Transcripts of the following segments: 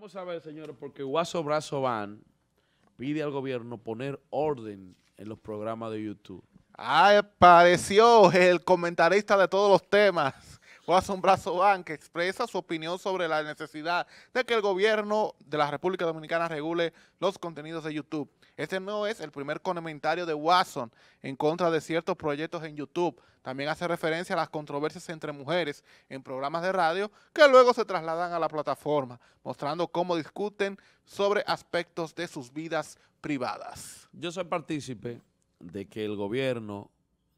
Vamos a ver, señores, porque Guaso Brazo Van pide al gobierno poner orden en los programas de YouTube. Ah, apareció el comentarista de todos los temas o Brazo Bank, que expresa su opinión sobre la necesidad de que el gobierno de la República Dominicana regule los contenidos de YouTube. Este no es el primer comentario de Watson en contra de ciertos proyectos en YouTube. También hace referencia a las controversias entre mujeres en programas de radio que luego se trasladan a la plataforma, mostrando cómo discuten sobre aspectos de sus vidas privadas. Yo soy partícipe de que el gobierno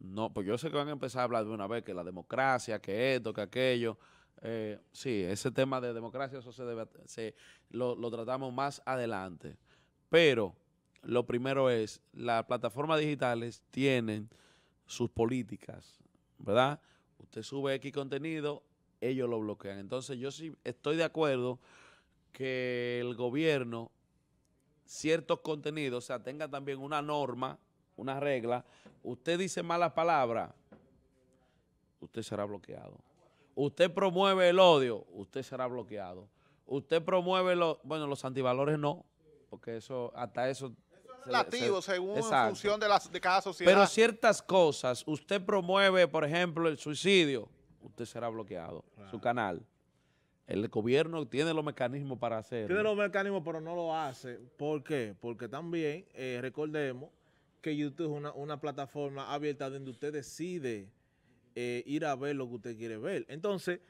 no, pues yo sé que van a empezar a hablar de una vez que la democracia, que esto, que aquello. Eh, sí, ese tema de democracia, eso se se, lo, lo tratamos más adelante. Pero lo primero es, las plataformas digitales tienen sus políticas, ¿verdad? Usted sube X contenido, ellos lo bloquean. Entonces yo sí estoy de acuerdo que el gobierno, ciertos contenidos, o sea, tenga también una norma una regla, usted dice malas palabras, usted será bloqueado. Usted promueve el odio, usted será bloqueado. Usted promueve los, bueno, los antivalores no, porque eso, hasta eso... eso es relativo, según la función de, de cada sociedad. Pero ciertas cosas, usted promueve, por ejemplo, el suicidio, usted será bloqueado, su canal. El gobierno tiene los mecanismos para hacerlo. Tiene los mecanismos, pero no lo hace. ¿Por qué? Porque también, eh, recordemos, que YouTube es una, plataforma abierta donde usted decide eh, ir a ver lo que usted quiere ver. Entonces,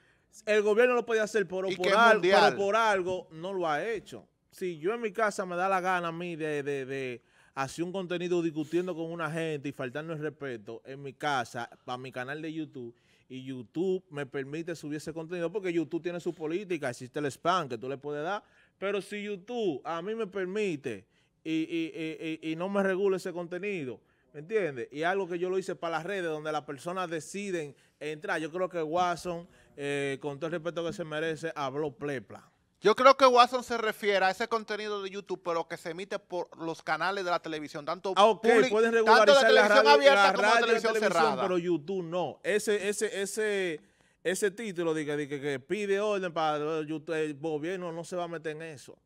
el gobierno lo puede hacer, por, algo, pero por algo no lo ha hecho. Si yo en mi casa me da la gana a mí de, de hacer un contenido discutiendo con una gente y faltando el respeto en mi casa, para mi canal de YouTube, y YouTube me permite subir ese contenido, porque YouTube tiene su política, existe el spam que tú le puedes dar, pero si YouTube a mí me permite y, y, no me regule ese contenido. ¿Me entiendes? Y algo que yo lo hice para las redes, donde las personas deciden entrar. Yo creo que Watson, eh, con todo el respeto que se merece, habló plepla. Yo creo que Watson se refiere a ese contenido de YouTube, pero que se emite por los canales de la televisión, tanto ah, tanto la televisión abierta como televisión, cerrada. Pero YouTube no. Ese, ese, ese, ese título que, pide orden para eh, el gobierno no se va a meter en eso.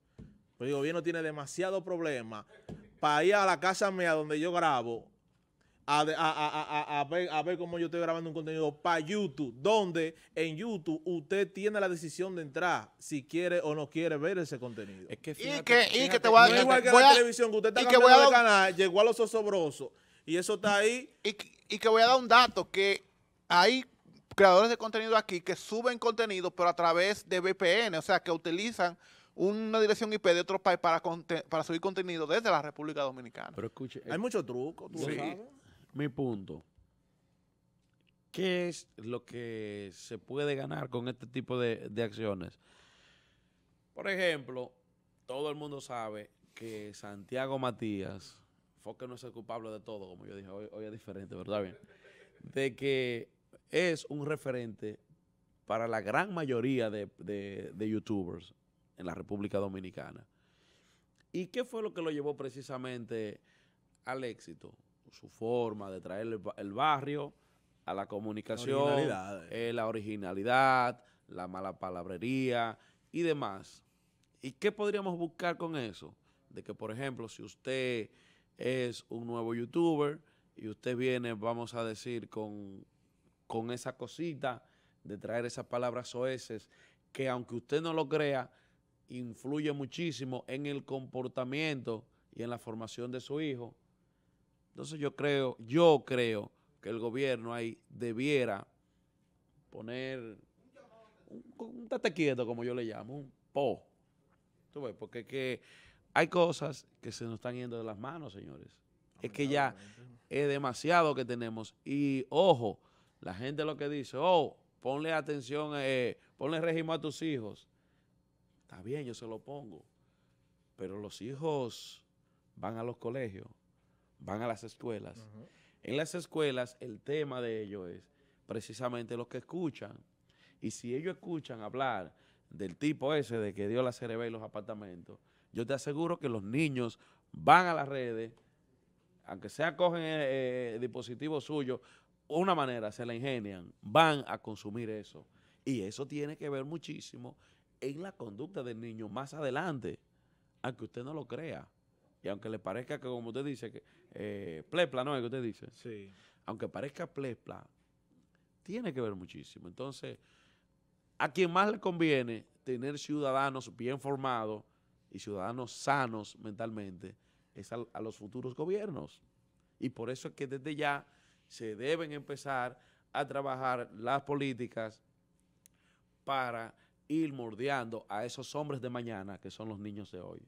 Pero pues el gobierno tiene demasiado problema para ir a la casa mía donde yo grabo a, ver, cómo yo estoy grabando un contenido para YouTube, donde en YouTube usted tiene la decisión de entrar si quiere o no quiere ver ese contenido. Es y, que, te voy a... No televisión, usted está canal, llegó a los osobrosos, y eso está ahí. y que voy a dar un dato, que hay creadores de contenido aquí que suben contenido, pero a través de VPN, o sea, que utilizan una dirección IP de otro país para, subir contenido desde la República Dominicana. Pero escuche, hay eh, muchos trucos, tú sí. sabes. Mi punto. ¿Qué es lo que se puede ganar con este tipo de, acciones? Por ejemplo, todo el mundo sabe que Santiago Matías, Foque no es el culpable de todo, como yo dije, hoy, hoy es diferente, ¿verdad? Bien. De que es un referente para la gran mayoría de youtubers en la República Dominicana. ¿Y qué fue lo que lo llevó precisamente al éxito? Su forma de traer el, barrio a la comunicación, la originalidad, eh, la, originalidad la mala palabrería y demás. ¿Y qué podríamos buscar con eso? De que, por ejemplo, si usted es un nuevo youtuber y usted viene, vamos a decir, con, con esa cosita de traer esas palabras oeces, que aunque usted no lo crea, influye muchísimo en el comportamiento y en la formación de su hijo. Entonces yo creo, yo creo que el gobierno ahí debiera poner un, tate quieto, como yo le llamo, un po. ¿Tú ves? Porque que hay cosas que se nos están yendo de las manos, señores. Es que ya es demasiado que tenemos. Y ojo, la gente lo que dice, oh, ponle atención, eh, ponle régimen a tus hijos. Está bien, yo se lo pongo. Pero los hijos van a los colegios, van a las escuelas. En las escuelas el tema de ellos es precisamente los que escuchan. Y si ellos escuchan hablar del tipo ese de que dio la cerebra en los apartamentos, yo te aseguro que los niños van a las redes, aunque sea cogen el, eh, eh, dispositivo suyo, una manera se la ingenian, van a consumir eso. Y eso tiene que ver muchísimo en la conducta del niño más adelante, aunque usted no lo crea. Y aunque le parezca que, como usted dice, que eh, plepla, ¿no es que usted dice? Sí. Aunque parezca plepla, tiene que ver muchísimo. Entonces, a quien más le conviene tener ciudadanos bien formados y ciudadanos sanos mentalmente es a, a los futuros gobiernos. Y por eso es que desde ya se deben empezar a trabajar las políticas para ir mordeando a esos hombres de mañana que son los niños de hoy.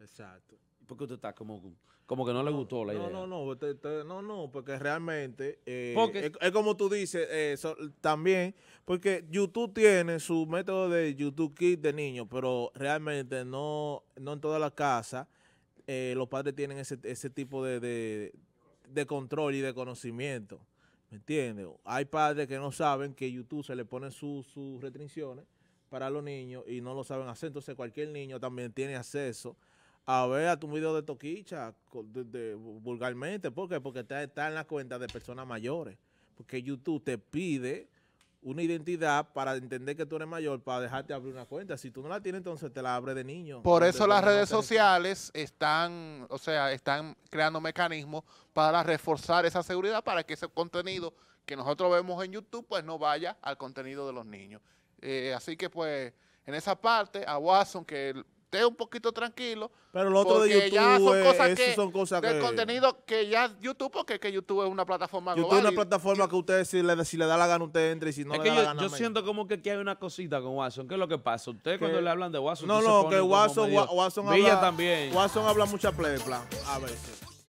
Exacto. Porque usted está como, como que no, le gustó la idea. No, no, no no, no, porque realmente eh, es, como tú dices eh, también, porque YouTube tiene su método de YouTube kit de niños, pero realmente no, no en todas las casas eh, los padres tienen ese, ese tipo de control y de conocimiento. ¿Me entiendes? Hay padres que no saben que YouTube se le pone sus restricciones para los niños y no lo saben hacer. Entonces cualquier niño también tiene acceso a ver a tu video de toquicha vulgarmente. ¿Por qué? Porque está, está en la cuenta de personas mayores. Porque YouTube te pide una identidad para entender que tú eres mayor, para dejarte abrir una cuenta. Si tú no la tienes, entonces te la abre de niño. Por eso las redes sociales están, o sea, están creando mecanismos para reforzar esa seguridad, para que ese contenido que nosotros vemos en YouTube, pues no vaya al contenido de los niños. Eh, así que, pues, en esa parte, a Watson, que un poquito tranquilo. Pero lo otro de YouTube, ya son cosas, eh, que, son del contenido que ya YouTube, porque que YouTube es una plataforma YouTube global. es una plataforma que usted, si le, si le da la gana, usted entra y si no le da yo, la gana... Yo siento como que aquí hay una cosita con Watson. ¿Qué es lo que pasa? Usted cuando le hablan de Watson... No, no, que Watson, Watson habla... también. Watson habla mucha a veces.